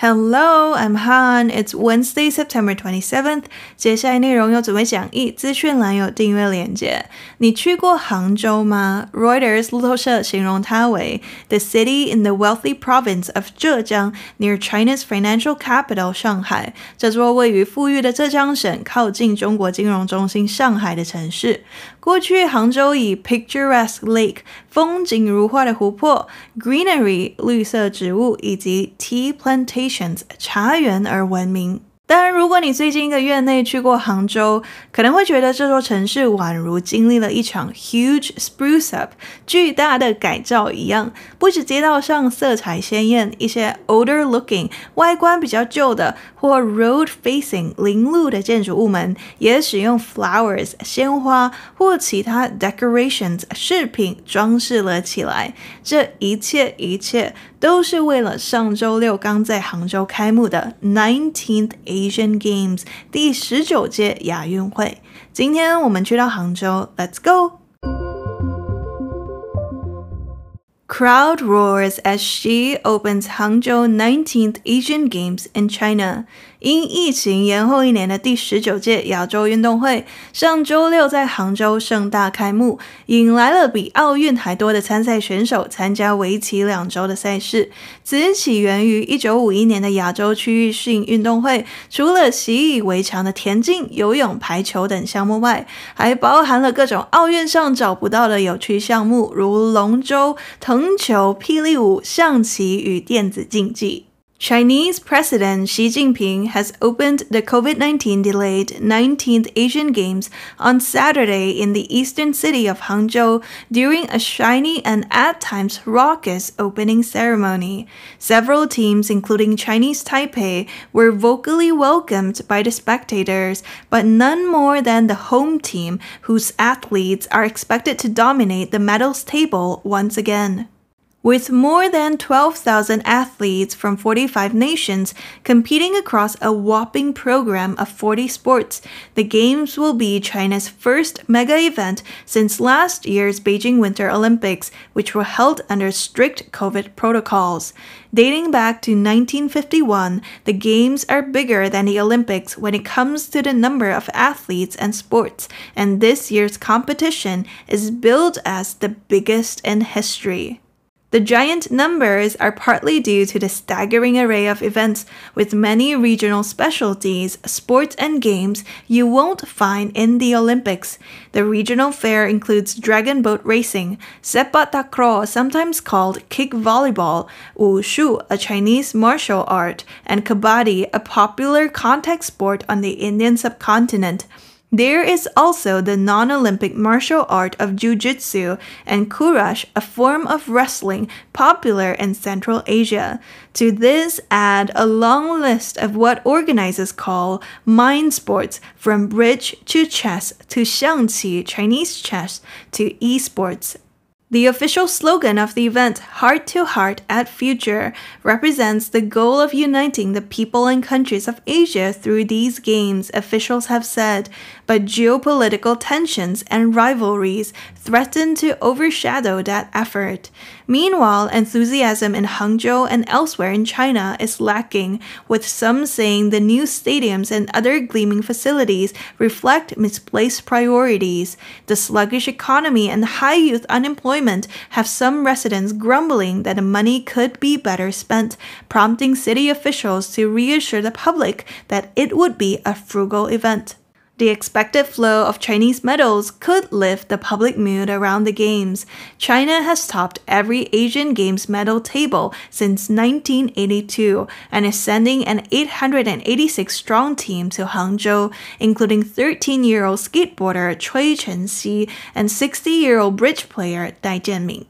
Hello, I'm Han. It's Wednesday, September twenty seventh. 接下来内容有准备讲义，资讯栏有订阅链接。你去过杭州吗？Reuters 路透社形容它为 the city in the wealthy province of Zhejiang near China's financial capital 上海。这座位于富裕的浙江省靠近中国金融中心上海的城市。过去，杭州以 picturesque lake（ 风景如画的湖泊）、greenery（ 绿色植物）以及 tea plantations（ 茶园）而闻名。当然，如果你最近一个月内去过杭州，可能会觉得这座城市宛如经历了一场 huge spruce up 巨大的改造一样。不止街道上色彩鲜艳，一些 older looking 外观比较旧的或 road facing 零路的建筑物们也使用 flowers 鲜花或其他 decorations 饰品装饰了起来。这一切一切。都是为了上周六刚在杭州开幕的 Nineteenth Asian Games 第十九届亚运会。今天我们去到杭州，Let's go！Crowd roars as she opens Hangzhou 19th Asian Games in China. 因疫情延后一年的第十九届亚洲运动会，上周六在杭州盛大开幕，引来了比奥运还多的参赛选手参加为期两周的赛事。此起源于一九五一年的亚洲区域性运动会，除了习以为常的田径、游泳、排球等项目外，还包含了各种奥运上找不到的有趣项目，如龙舟、藤球、霹雳舞、象棋与电子竞技。Chinese President Xi Jinping has opened the COVID 19 delayed 19th Asian Games on Saturday in the eastern city of Hangzhou during a shiny and at times raucous opening ceremony. Several teams, including Chinese Taipei, were vocally welcomed by the spectators, but none more than the home team, whose athletes are expected to dominate the medals table once again. With more than 12,000 athletes from 45 nations competing across a whopping program of 40 sports, the Games will be China's first mega event since last year's Beijing Winter Olympics, which were held under strict COVID protocols. Dating back to 1951, the Games are bigger than the Olympics when it comes to the number of athletes and sports, and this year's competition is billed as the biggest in history. The giant numbers are partly due to the staggering array of events with many regional specialties, sports, and games you won't find in the Olympics. The regional fair includes dragon boat racing, sepak takraw, sometimes called kick volleyball, wushu, a Chinese martial art, and kabaddi, a popular contact sport on the Indian subcontinent. There is also the non Olympic martial art of jujitsu and kurash, a form of wrestling popular in Central Asia. To this, add a long list of what organizers call mind sports, from bridge to chess to Xiangqi, Chinese chess, to esports. The official slogan of the event, Heart to Heart at Future, represents the goal of uniting the people and countries of Asia through these games, officials have said but geopolitical tensions and rivalries threatened to overshadow that effort. Meanwhile, enthusiasm in Hangzhou and elsewhere in China is lacking, with some saying the new stadiums and other gleaming facilities reflect misplaced priorities. The sluggish economy and high youth unemployment have some residents grumbling that the money could be better spent, prompting city officials to reassure the public that it would be a frugal event. The expected flow of Chinese medals could lift the public mood around the Games. China has topped every Asian Games medal table since 1982 and is sending an 886 strong team to Hangzhou, including 13 year old skateboarder Chui Chen Xi and 60 year old bridge player Dai Jianming.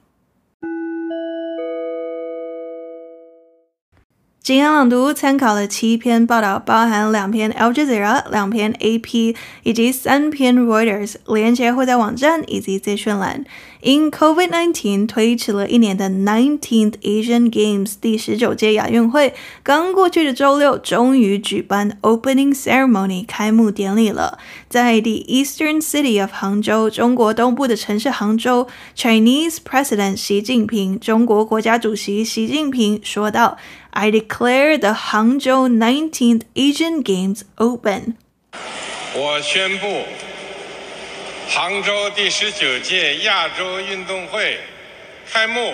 今天朗读参考了七篇报道，包含两篇 L G Zero，两篇 A P，以及三篇 Reuters。连接会在网站以及 s y Z 渲 In COVID nineteen 推迟了一年的 Nineteenth Asian Games 第十九届亚运会，刚过去的周六终于举办 Opening Ceremony 开幕典礼了。在 The Eastern City of Hangzhou 中国东部的城市杭州，Chinese President 习近平中国国家主席习近平说道。I declare the Hangzhou 19th Asian Games open. 我宣布，杭州第十九届亚洲运动会开幕。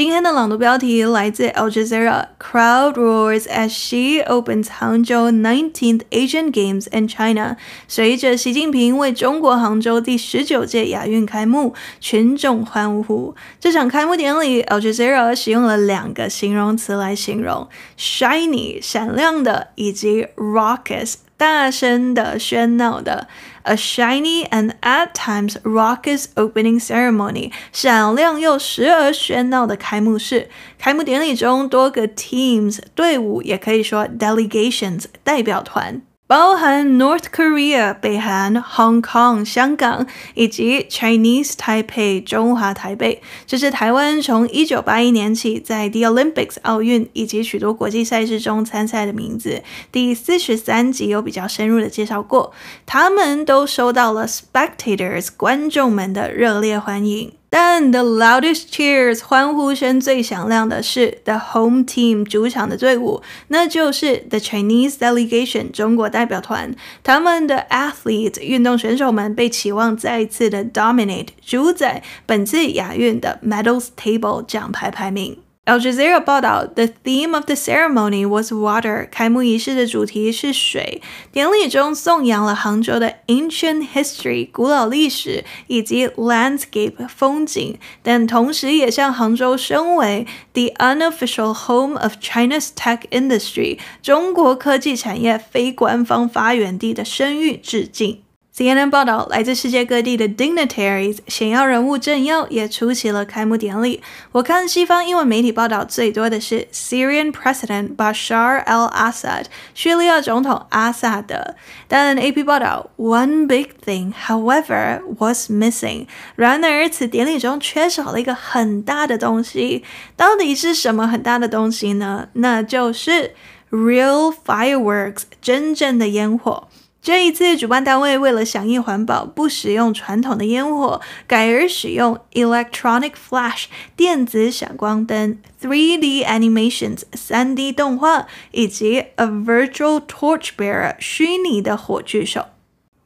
今天的朗读标题来自 Al Jazeera。Crowd roars as she opens Hangzhou 19th Asian Games in China。随着习近平为中国杭州第十九届亚运开幕，群众欢呼。这场开幕典礼，Al Jazeera 使用了两个形容词来形容：shiny（ 闪亮的）以及 r o c k o u s 大声的、喧闹的）。A shiny and at times raucous opening ceremony，闪亮又时而喧闹的开幕式。开幕典礼中，多个 teams 队伍也可以说 delegations 代表团。包含 North Korea 北韩、Hong Kong 香港以及 Chinese Taipei 中华台北，这是台湾从一九八一年起在 The Olympics 奥运以及许多国际赛事中参赛的名字。第四十三集有比较深入的介绍过，他们都收到了 Spectators 观众们的热烈欢迎。但 the loudest cheers 欢呼声最响亮的是 the home team 主场的队伍，那就是 the Chinese delegation 中国代表团。他们的 athletes 运动选手们被期望再次的 dominate 主宰本次亚运的 medals table 奖牌排名。Al Jazeera 报道，The theme of the ceremony was water。开幕仪式的主题是水。典礼中颂扬了杭州的 ancient history（ 古老历史）以及 landscape（ 风景），但同时也向杭州身为 the unofficial home of China's tech industry（ 中国科技产业非官方发源地）的声誉致敬。CNN 报道，来自世界各地的 dignitaries（ 显要人物、政要）也出席了开幕典礼。我看西方英文媒体报道最多的是 Syrian President Bashar al-Assad（ 叙利亚总统阿萨德）。但 AP 报道，One big thing, however, was missing。然而，此典礼中缺少了一个很大的东西。到底是什么很大的东西呢？那就是 real fireworks（ 真正的烟火）。这一次，主办单位为了响应环保，不使用传统的烟火，改而使用 electronic flash 电子闪光灯、three D animations 三 D 动画以及 a virtual torch bearer 虚拟的火炬手。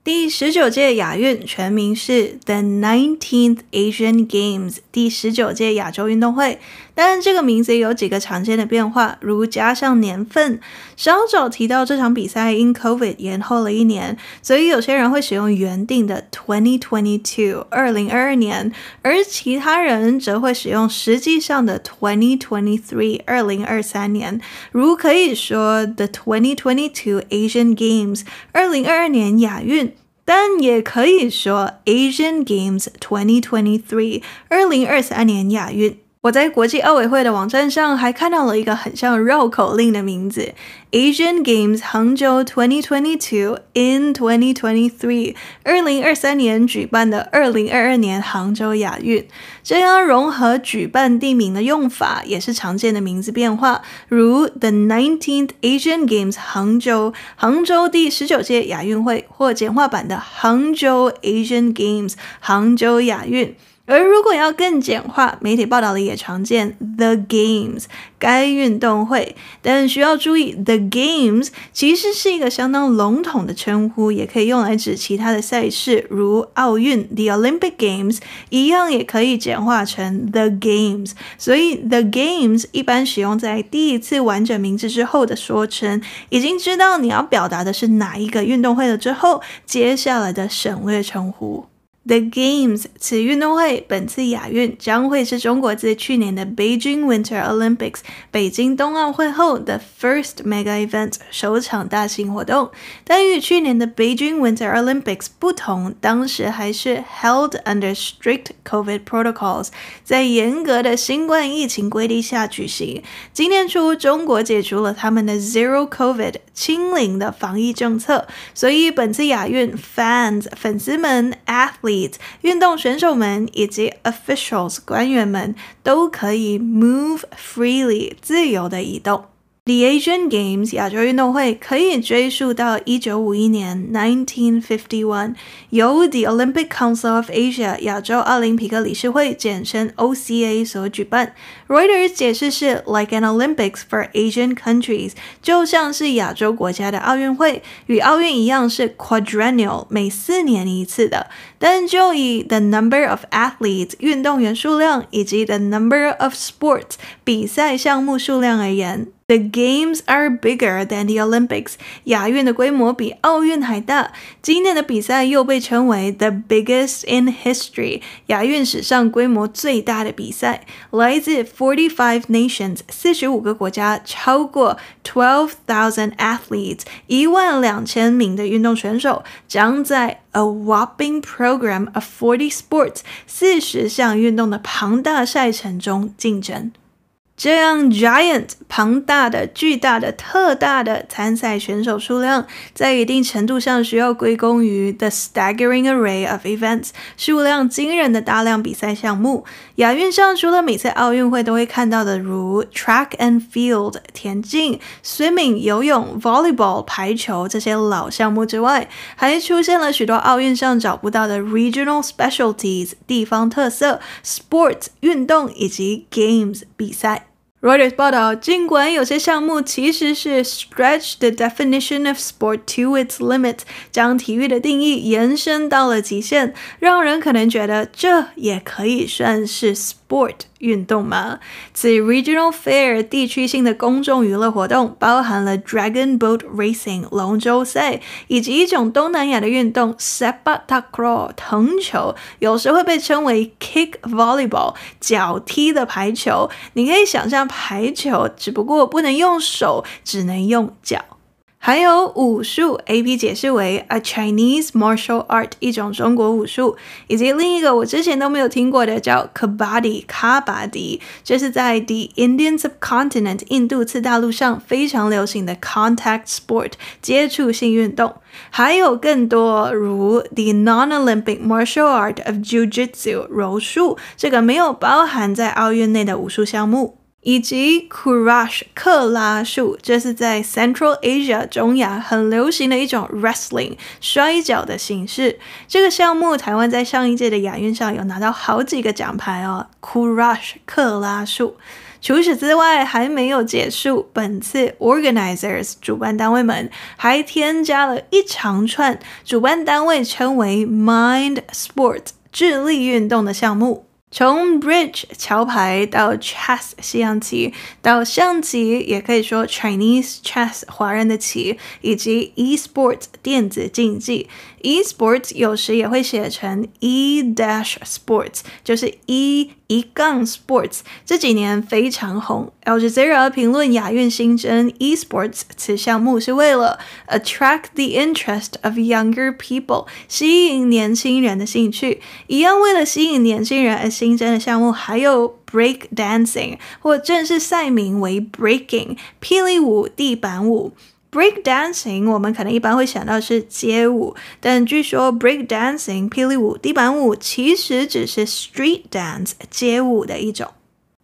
第十九届亚运全名是 the nineteenth Asian Games，第十九届亚洲运动会。但这个名字也有几个常见的变化，如加上年份。稍早提到这场比赛因 COVID 延后了一年，所以有些人会使用原定的 Twenty Twenty Two（ 二零二二年），而其他人则会使用实际上的 Twenty Twenty Three（ 二零二三年）。如可以说 The Twenty Twenty Two Asian Games（ 二零二二年亚运），但也可以说 Asian Games Twenty Twenty Three（ 二零二三年亚运）。我在国际奥委会的网站上还看到了一个很像绕口令的名字：Asian Games Hangzhou 2022 in 2023。二零二三年举办的二零二二年杭州亚运。这样融合举办地名的用法也是常见的名字变化，如 The 19th Asian Games 杭州，杭州第十九届亚运会，或简化版的杭州 Asian Games，杭州亚运。而如果要更简化，媒体报道里也常见 the games，该运动会。但需要注意，the games 其实是一个相当笼统的称呼，也可以用来指其他的赛事，如奥运 the Olympic Games，一样也可以简化成 the games。所以 the games 一般使用在第一次完整名字之后的说称，已经知道你要表达的是哪一个运动会了之后，接下来的省略称呼。The Games 此运动会本次亚运将会是中国自去年的 Beijing Winter Olympics 北京冬奥会后的 first mega event 首场大型活动。但与去年的 Beijing Winter Olympics 不同，当时还是 held under strict COVID protocols，在严格的新冠疫情规定下举行。今年初，中国解除了他们的 Zero COVID 清零的防疫政策，所以本次亚运 fans 粉丝们 athletes。运动选手们以及 officials 官员们都可以 move freely 自由的移动。The Asian Games 亚洲运动会可以追溯到一九五一年 （1951），由 The Olympic Council of Asia 亚洲奥林匹克理事会（简称 OCA） 所举办。Reuters 解释是：Like an Olympics for Asian countries，就像是亚洲国家的奥运会，与奥运一样是 quadrennial，每四年一次的。但就以 the number of athletes 运动员数量以及 the number of sports 比赛项目数量而言，The games are bigger than the Olympics。亚运的规模比奥运还大。今年的比赛又被称为 the biggest in history，亚运史上规模最大的比赛。来自 forty five nations，四十五个国家，超过 twelve thousand athletes，一万两千名的运动选手，将在 a whopping program of forty sports，四十项运动的庞大赛程中竞争。这样，giant 庞大的、巨大的、特大的参赛选手数量，在一定程度上需要归功于 the staggering array of events 数量惊人的大量比赛项目。亚运上除了每次奥运会都会看到的如 track and field 田径、swimming 游泳、volleyball 排球这些老项目之外，还出现了许多奥运上找不到的 regional specialties 地方特色、sports 运动以及 games 比赛。Reuters 报道，尽管有些项目其实是 stretch the definition of sport to its limit，将体育的定义延伸到了极限，让人可能觉得这也可以算是 sport。运动吗？此 regional fair 地区性的公众娱乐活动包含了 dragon boat racing 龙舟赛，以及一种东南亚的运动 sepak takraw 藤球，有时会被称为 kick volleyball 脚踢的排球。你可以想象排球，只不过不能用手，只能用脚。还有武术，A P 解释为 a Chinese martial art，一种中国武术，以及另一个我之前都没有听过的叫 Kabaddi，卡巴迪，这是在 The Indian Subcontinent 印度次大陆上非常流行的 contact sport the non-Olympic martial art of jiu Jitsu 柔术，这个没有包含在奥运内的武术项目。以及 Kurash 克拉术，这是在 Central Asia 中亚很流行的一种 wrestling 摔跤的形式。这个项目，台湾在上一届的亚运上有拿到好几个奖牌哦。Kurash 克拉术。除此之外，还没有结束。本次 organizers 主办单位们还添加了一长串主办单位称为 Mind Sport 智力运动的项目。从 bridge 桥牌到 chess 西洋棋到象棋，也可以说 Chinese chess 华人的棋，以及 e-sport 电子竞技。esports 有时也会写成 e dash sports，就是 e 一杠 sports。这几年非常红。Al Jazeera 评论亚运新增 esports 此项目是为了 attract the interest of younger people，吸引年轻人的兴趣。一样为了吸引年轻人而新增的项目还有。break dancing，或正式赛名为 breaking，霹雳舞、地板舞。break dancing 我们可能一般会想到是街舞，但据说 break dancing 霹雳舞、地板舞其实只是 street dance 街舞的一种。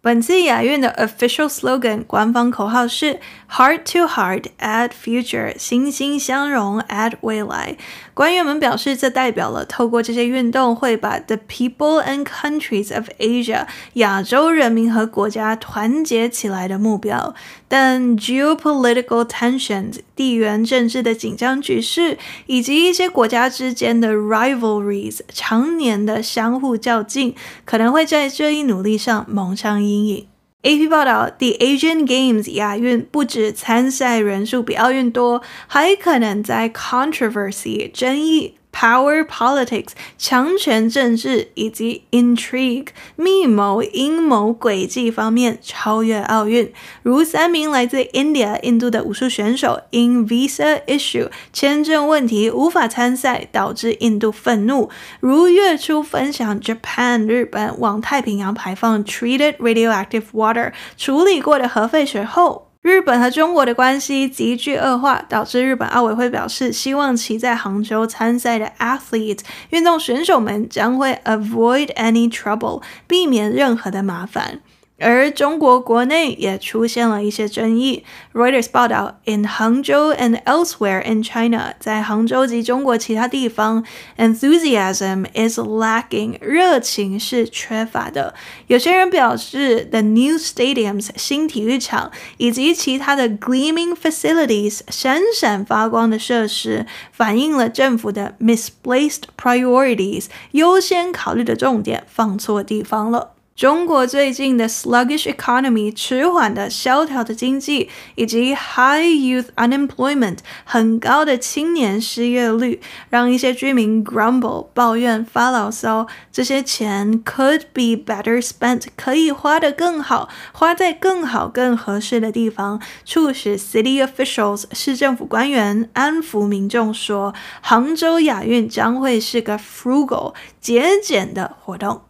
本次亚运的 official slogan 官方口号是 “Heart to Heart at Future”，心心相融 at 未来。官员们表示，这代表了透过这些运动会把 the people and countries of Asia 亚洲人民和国家团结起来的目标。但 geopolitical tensions 地缘政治的紧张局势，以及一些国家之间的 rivalries 常年的相互较劲，可能会在这一努力上蒙上阴影。AP 报道，The Asian Games 亚运不止参赛人数比奥运多，还可能在 controversy 争议 Power politics 强权政治以及 intrigue 密谋阴谋诡计方面超越奥运，如三名来自 India 印度的武术选手因 visa issue 签证问题无法参赛，导致印度愤怒。如月初分享 Japan 日本往太平洋排放 treated radioactive water 处理过的核废水后。日本和中国的关系急剧恶化，导致日本奥委会表示，希望其在杭州参赛的 athlete 运动选手们将会 avoid any trouble，避免任何的麻烦。而中国国内也出现了一些争议。Reuters 报道，in Hangzhou and elsewhere in China，在杭州及中国其他地方，enthusiasm is lacking，热情是缺乏的。有些人表示，the new stadiums 新体育场以及其他的 gleaming facilities 闪闪发光的设施，反映了政府的 misplaced priorities 优先考虑的重点放错地方了。中国最近的 sluggish economy 迟缓的萧条的经济，以及 high youth unemployment 很高的青年失业率，让一些居民 grumble 抱怨发牢骚。这些钱 could be better spent 可以花得更好，花在更好更合适的地方，促使 city officials 市政府官员安抚民众说，杭州亚运将会是个 frugal 节俭的活动。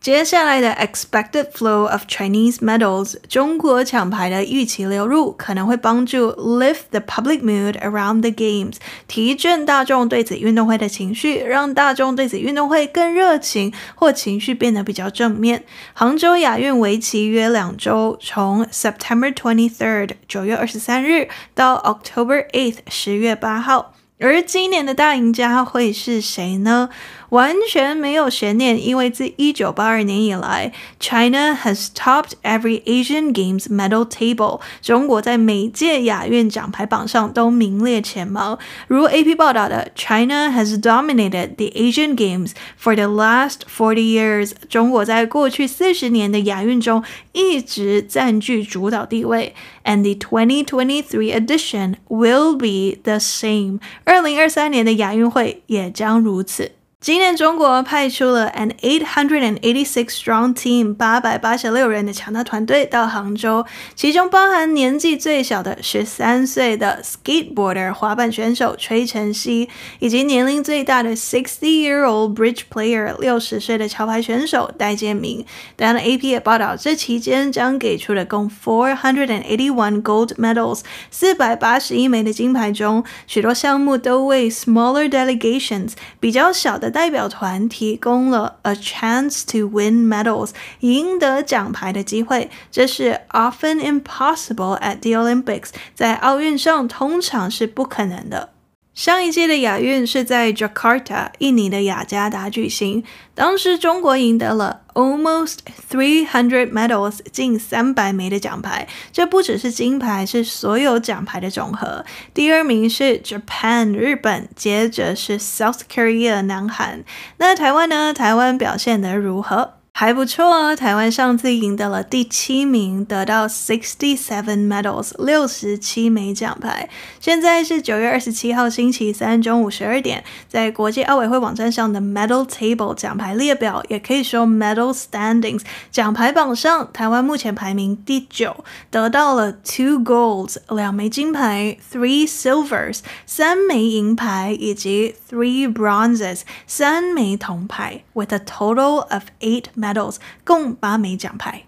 接下来的 expected flow of Chinese medals 中国奖牌的预期流入可能会帮助 lift the public mood around the games 提振大众对此运动会的情绪，让大众对此运动会更热情或情绪变得比较正面。杭州亚运围棋约两周，从 September twenty third 九月二十三日到 October eighth 十月八号。而今年的大赢家会是谁呢？完全没有悬念，因为自一九八二年以来，China has topped every Asian Games medal table。中国在每届亚运奖牌榜上都名列前茅。如 AP 报道的，China has dominated the Asian Games for the last forty years。中国在过去四十年的亚运中一直占据主导地位。And the 2023 edition will be the same。二零二三年的亚运会也将如此。今年中国派出了 an eight hundred and eighty six strong team 八百八十六人的强大团队到杭州，其中包含年纪最小的十三岁的 skateboarder 滑板选手崔晨曦，以及年龄最大的 sixty year old bridge player 六十岁的桥牌选手戴建明。《当然 e AP》也报道，这期间将给出的共 four hundred and eighty one gold medals 四百八十一枚的金牌中，许多项目都为 smaller delegations 比较小的。代表团提供了 a chance to win medals，赢得奖牌的机会。这是 often impossible at the Olympics，在奥运上通常是不可能的。上一届的亚运是在 Jakarta，印尼的雅加达举行。当时中国赢得了 almost three hundred medals，近三百枚的奖牌。这不只是金牌，是所有奖牌的总和。第二名是 Japan 日本，接着是 South Korea 南韩。那台湾呢？台湾表现得如何？还不错，台湾上次赢得了第七名，得到 sixty-seven medals 六十七枚奖牌。现在是九月二十七号星期三中午十二点，在国际奥委会网站上的 medal table 奖牌列表，也可以说 medal standings 奖牌榜上，台湾目前排名第九，得到了 two golds 两枚金牌，three silvers 三枚银牌，以及 three bronzes 三枚铜牌，with a total of eight。共八枚奖牌。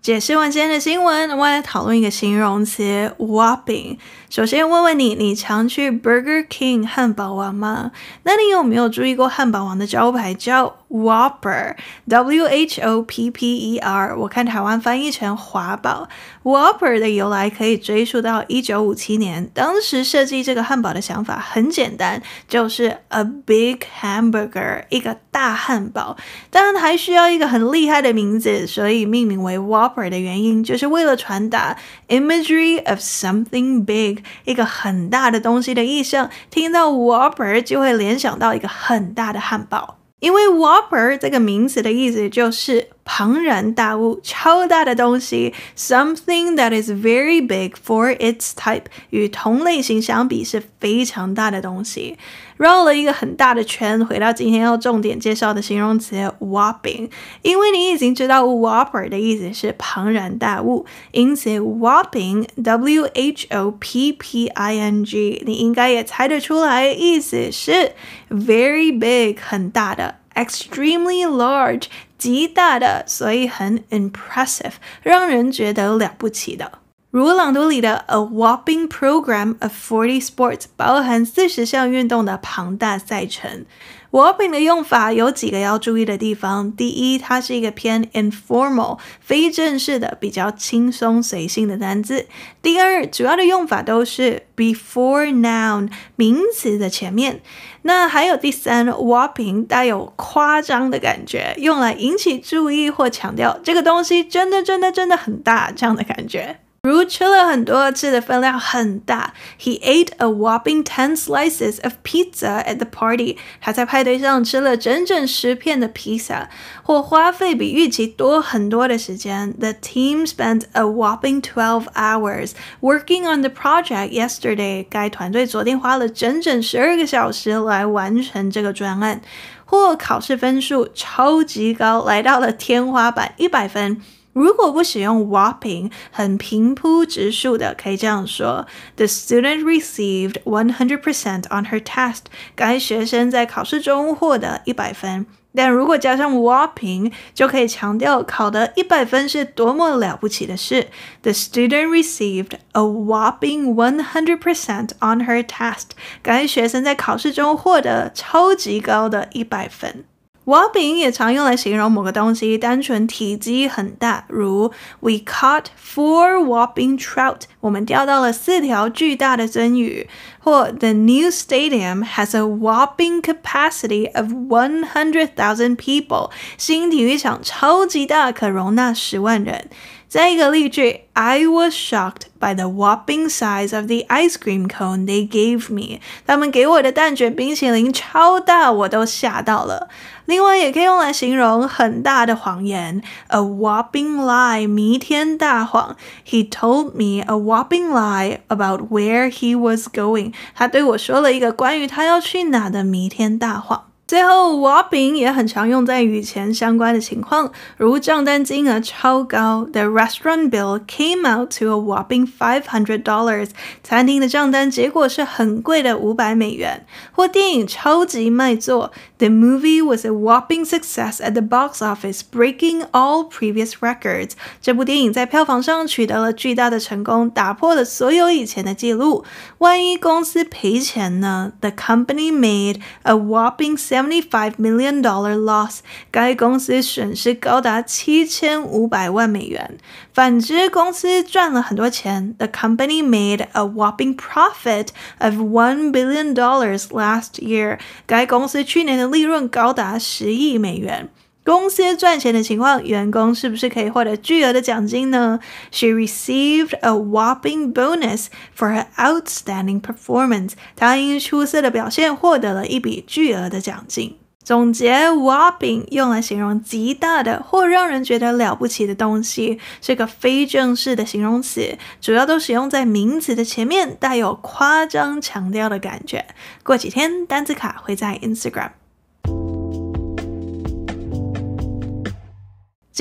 解释完今天的新闻，我们来讨论一个形容词 “whopping”。首先问问你，你常去 Burger King 汉堡王吗？那你有没有注意过汉堡王的招牌叫？Whopper，W-H-O-P-P-E-R，我看台湾翻译成华堡。Whopper 的由来可以追溯到一九五七年，当时设计这个汉堡的想法很简单，就是 a big hamburger，一个大汉堡。当然还需要一个很厉害的名字，所以命名为 Whopper 的原因，就是为了传达 imager y of something big，一个很大的东西的意象。听到 Whopper 就会联想到一个很大的汉堡。因为 w a p p e r 这个名词的意思就是。庞然大物，超大的东西，something that is very big for its type，与同类型相比是非常大的东西。绕了一个很大的圈，回到今天要重点介绍的形容词 whopping，因为你已经知道 whopper 的意思是庞然大物，因此 whopping w h o p p i n g，你应该也猜得出来，意思是 very big 很大的。extremely large 极大的，所以很 impressive，让人觉得了不起的。如朗读里的 "A whopping program of forty sports" 包含四十项运动的庞大赛程。"whopping" 的用法有几个要注意的地方：第一，它是一个偏 informal、非正式的、比较轻松随性的单字。第二，主要的用法都是 before noun 名词的前面；那还有第三，"whopping" 带有夸张的感觉，用来引起注意或强调这个东西真的真的真的很大这样的感觉。如吃了很多，次的分量很大。He ate a whopping ten slices of pizza at the party。他在派对上吃了整整十片的披萨。或花费比预期多很多的时间。The team spent a whopping twelve hours working on the project yesterday。该团队昨天花了整整十二个小时来完成这个专案。或考试分数超级高，来到了天花板一百分。如果不使用 whopping，很平铺直述的，可以这样说：The student received one hundred percent on her test。该学生在考试中获得一百分。但如果加上 whopping，就可以强调考得一百分是多么了不起的事：The student received a whopping one hundred percent on her test。该学生在考试中获得超级高的一百分。Whopping 也常用来形容某个东西单纯体积很大，如 We caught four whopping trout，我们钓到了四条巨大的鳟鱼，或 The new stadium has a whopping capacity of one hundred thousand people，新体育场超级大，可容纳十万人。再一个例句，I was shocked by the whopping size of the ice cream cone they gave me。他们给我的蛋卷冰淇淋超大，我都吓到了。另外，也可以用来形容很大的谎言，a whopping lie，弥天大谎。He told me a whopping lie about where he was going。他对我说了一个关于他要去哪的弥天大谎。最后，whopping 也很常用在与钱相关的情况，如账单金额超高，the restaurant bill came out to a whopping five hundred dollars，餐厅的账单结果是很贵的五百美元。或电影超级卖座，the movie was a whopping success at the box office, breaking all previous records。这部电影在票房上取得了巨大的成功，打破了所有以前的记录。万一公司赔钱呢？The company made a whopping seven $75 million loss，该公司损失高达七千五百万美元。反之，公司赚了很多钱。The company made a whopping profit of one billion dollars last year。该公司去年的利润高达十亿美元。公司赚钱的情况，员工是不是可以获得巨额的奖金呢？She received a whopping bonus for her outstanding performance. 她因出色的表现获得了一笔巨额的奖金。总结：whopping 用来形容极大的或让人觉得了不起的东西，是个非正式的形容词，主要都使用在名词的前面，带有夸张强调的感觉。过几天，单词卡会在 Instagram。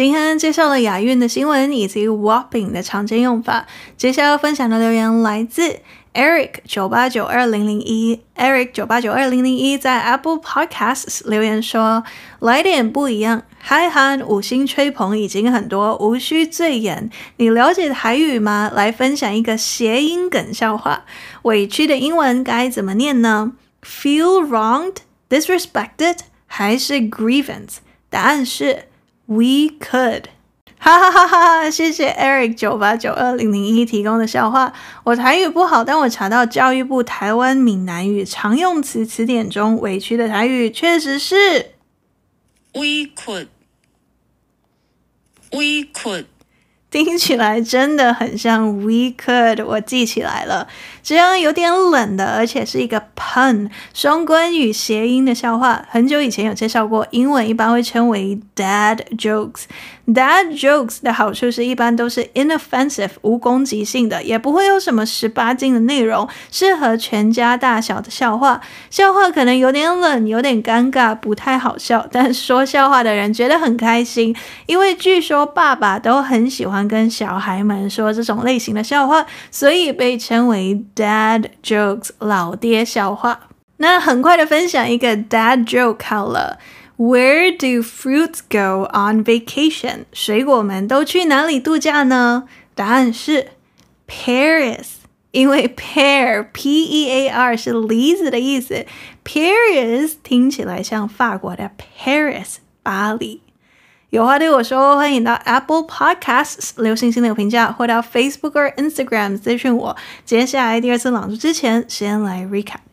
今天介绍了雅韵的新闻以及 whopping 的常见用法。接下来要分享的留言来自 Eric 九八九二零零一。Eric 九八九二零零一在 Apple Podcasts 留言说：“来点不一样，嗨韩五星吹捧已经很多，无需醉眼。你了解台语吗？来分享一个谐音梗笑话。委屈的英文该怎么念呢？Feel wronged, disrespected 还是 grievance？答案是。” We could，哈哈哈哈！谢谢 Eric 九八九二零零一提供的笑话。我台语不好，但我查到教育部台湾闽南语常用词词典中，委屈的台语确实是 we could，we could。听起来真的很像 We Could，我记起来了。这样有点冷的，而且是一个 pun 双关语谐音的笑话，很久以前有介绍过。英文一般会称为 dad jokes。Dad jokes 的好处是一般都是 inoffensive 无攻击性的，也不会有什么十八禁的内容，适合全家大小的笑话。笑话可能有点冷，有点尴尬，不太好笑，但说笑话的人觉得很开心，因为据说爸爸都很喜欢跟小孩们说这种类型的笑话，所以被称为 dad jokes 老爹笑话。那很快的分享一个 dad joke 好了。Where do fruits go on vacation？水果们都去哪里度假呢？答案是 Paris，因为 pear p e a r 是梨子的意思，Paris 听起来像法国的 Paris Apple Podcasts 留星星的评价，或到 Facebook 或 Instagram 私讯我。接下来第二次朗读之前，先来 recap。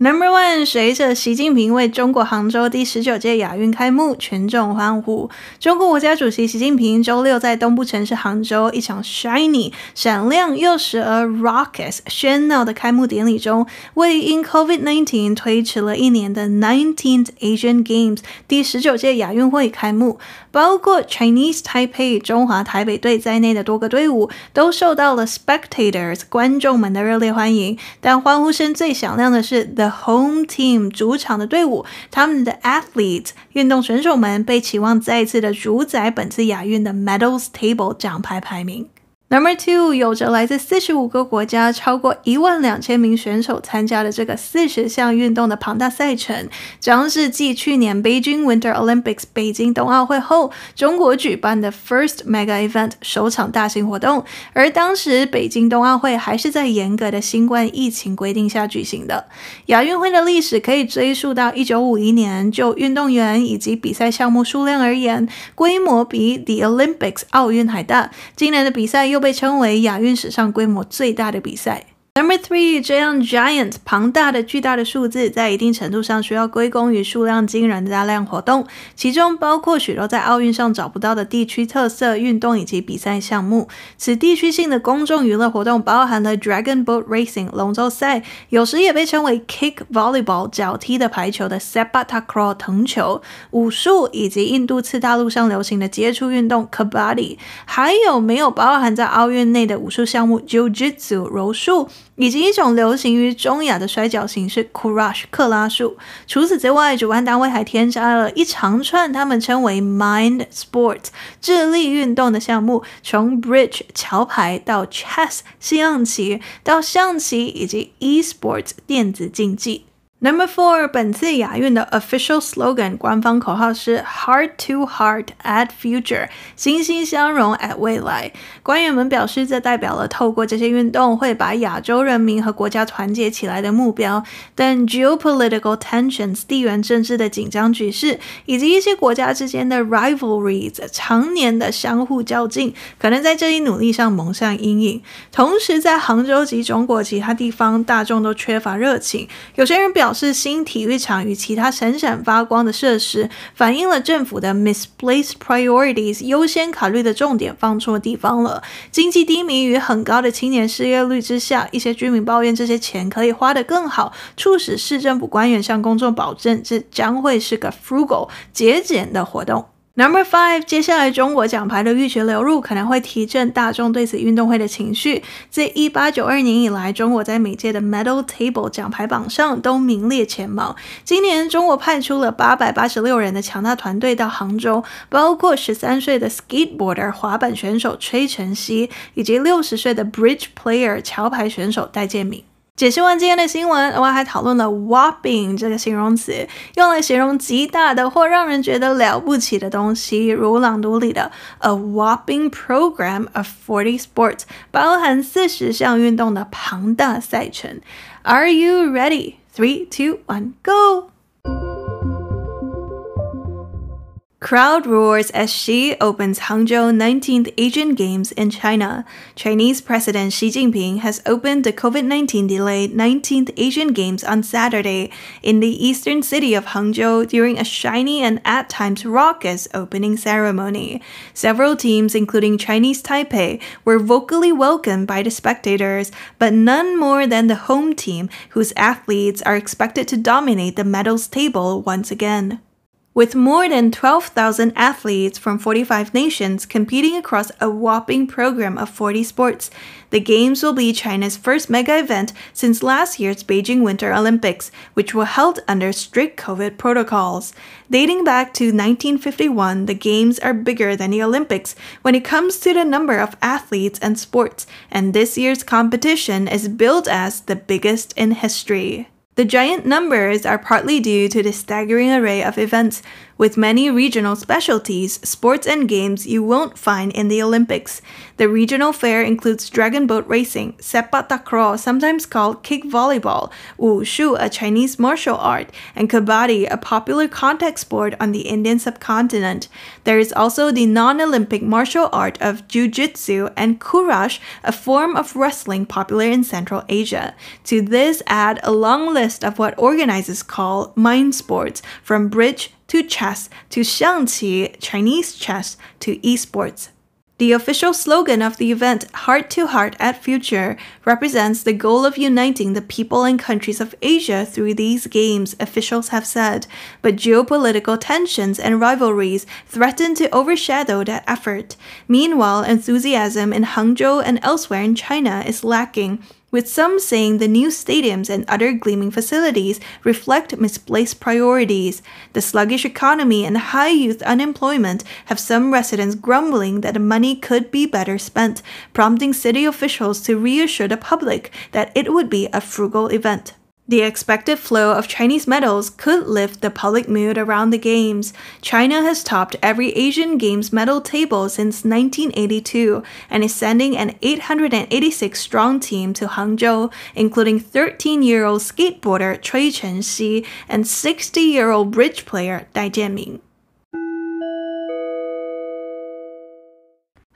Number one，随着习近平为中国杭州第十九届亚运开幕，群众欢呼。中国国家主席习近平周六在东部城市杭州一场 shiny 闪亮又时而 raucous 喧闹的开幕典礼中，为因 COVID-19 推迟了一年的 19th Asian Games 第十九届亚运会开幕。包括 Chinese Taipei 中华台北队在内的多个队伍都受到了 spectators 观众们的热烈欢迎。但欢呼声最响亮的是 the。Home team 主场的队伍，他们的 a t h l e t e 运动选手们被期望再次的主宰本次亚运的 medals table 奖牌排名。Number two 有着来自四十五个国家、超过一万两千名选手参加的这个四十项运动的庞大赛程，将是继去年北京 Winter Olympics 北京冬奥会后，中国举办的 first mega event 首场大型活动。而当时北京冬奥会还是在严格的新冠疫情规定下举行的。亚运会的历史可以追溯到一九五一年。就运动员以及比赛项目数量而言，规模比 The Olympics 奥运还大。今年的比赛又。又被称为亚运史上规模最大的比赛。Number three，这样 giant、庞大的、巨大的数字，在一定程度上需要归功于数量惊人的大量活动，其中包括许多在奥运上找不到的地区特色运动以及比赛项目。此地区性的公众娱乐活动包含了 dragon boat racing（ 龙舟赛），有时也被称为 kick volleyball（ 脚踢的排球）的 sabata c r a w 藤球）、武术以及印度次大陆上流行的接触运动 kabadi，还有没有包含在奥运内的武术项目 jujitsu（ 柔术）。以及一种流行于中亚的摔跤形式 Kurash 克拉术。除此之外，主办单位还添加了一长串他们称为 Mind Sports 智力运动的项目，从 Bridge 桥牌到 Chess 象棋到象棋，以及 Esports 电子竞技。Number four，本次亚运的 official slogan 官方口号是 “Heart to heart at future，心心相融 at 未来”。官员们表示，这代表了透过这些运动会把亚洲人民和国家团结起来的目标。但 geopolitical tensions 地缘政治的紧张局势，以及一些国家之间的 rivalries 常年的相互较劲，可能在这一努力上蒙上阴影。同时，在杭州及中国其他地方，大众都缺乏热情。有些人表。表示新体育场与其他闪闪发光的设施反映了政府的 misplaced priorities，优先考虑的重点放错地方了。经济低迷与很高的青年失业率之下，一些居民抱怨这些钱可以花得更好，促使市政府官员向公众保证这将会是个 frugal 节俭的活动。Number five，接下来中国奖牌的预期流入可能会提振大众对此运动会的情绪。自一八九二年以来，中国在每届的 Medal Table 奖牌榜上都名列前茅。今年，中国派出了八百八十六人的强大团队到杭州，包括十三岁的 Skateboarder 滑板选手崔晨曦，以及六十岁的 Bridge Player 桥牌选手戴建明。解释完今天的新闻，我还讨论了 whopping 这个形容词，用来形容极大的或让人觉得了不起的东西。如朗读里的 a whopping program of forty sports，包含四十项运动的庞大赛程。Are you ready? Three, two, one, go! Crowd roars as Xi opens Hangzhou 19th Asian Games in China. Chinese President Xi Jinping has opened the COVID 19 delayed 19th Asian Games on Saturday in the eastern city of Hangzhou during a shiny and at times raucous opening ceremony. Several teams, including Chinese Taipei, were vocally welcomed by the spectators, but none more than the home team, whose athletes are expected to dominate the medals table once again with more than 12,000 athletes from 45 nations competing across a whopping program of 40 sports. The Games will be China's first mega event since last year's Beijing Winter Olympics, which were held under strict COVID protocols. Dating back to 1951, the Games are bigger than the Olympics when it comes to the number of athletes and sports, and this year's competition is billed as the biggest in history. The giant numbers are partly due to the staggering array of events with many regional specialties, sports, and games you won't find in the Olympics. The regional fair includes dragon boat racing, sepak takraw, sometimes called kick volleyball, wushu, a Chinese martial art, and kabaddi, a popular contact sport on the Indian subcontinent. There is also the non-Olympic martial art of jiu-jitsu and kurash, a form of wrestling popular in Central Asia. To this add a long list of what organizers call mind sports, from bridge to chess, to Shangqi, Chinese chess, to esports. The official slogan of the event, Heart to Heart at Future, represents the goal of uniting the people and countries of Asia through these games, officials have said. But geopolitical tensions and rivalries threaten to overshadow that effort. Meanwhile, enthusiasm in Hangzhou and elsewhere in China is lacking, with some saying the new stadiums and other gleaming facilities reflect misplaced priorities. The sluggish economy and high youth unemployment have some residents grumbling that the money could be better spent, prompting city officials to reassure the public that it would be a frugal event. The expected flow of Chinese medals could lift the public mood around the Games. China has topped every Asian Games medal table since 1982 and is sending an 886 strong team to Hangzhou, including 13 year old skateboarder Chen Chenxi and 60 year old bridge player Dai Jianming.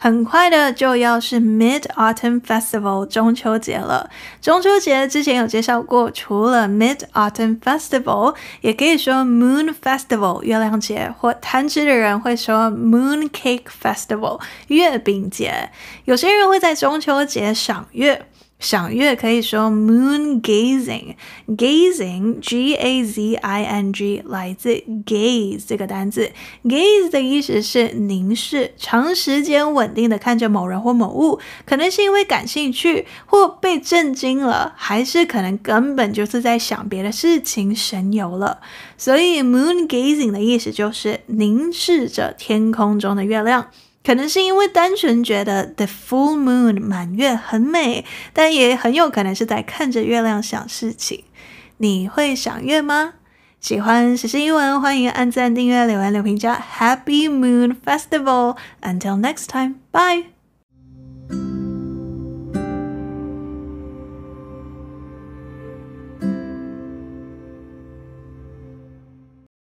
很快的就要是 Mid Autumn Festival 中秋节了。中秋节之前有介绍过，除了 Mid Autumn Festival，也可以说 Moon Festival 月亮节，或贪吃的人会说 Moon Cake Festival 月饼节。有些人会在中秋节赏月。赏月可以说 moon gazing，gazing g a z i n g 来自 gaze 这个单字。g a z e 的意思是凝视，长时间稳定的看着某人或某物，可能是因为感兴趣或被震惊了，还是可能根本就是在想别的事情神游了。所以 moon gazing 的意思就是凝视着天空中的月亮。可能是因为单纯觉得 the full moon 满月很美，但也很有可能是在看着月亮想事情。你会赏月吗？喜欢学习英文，欢迎按赞、订阅、留言、留评价。Happy Moon Festival，until next time，b y e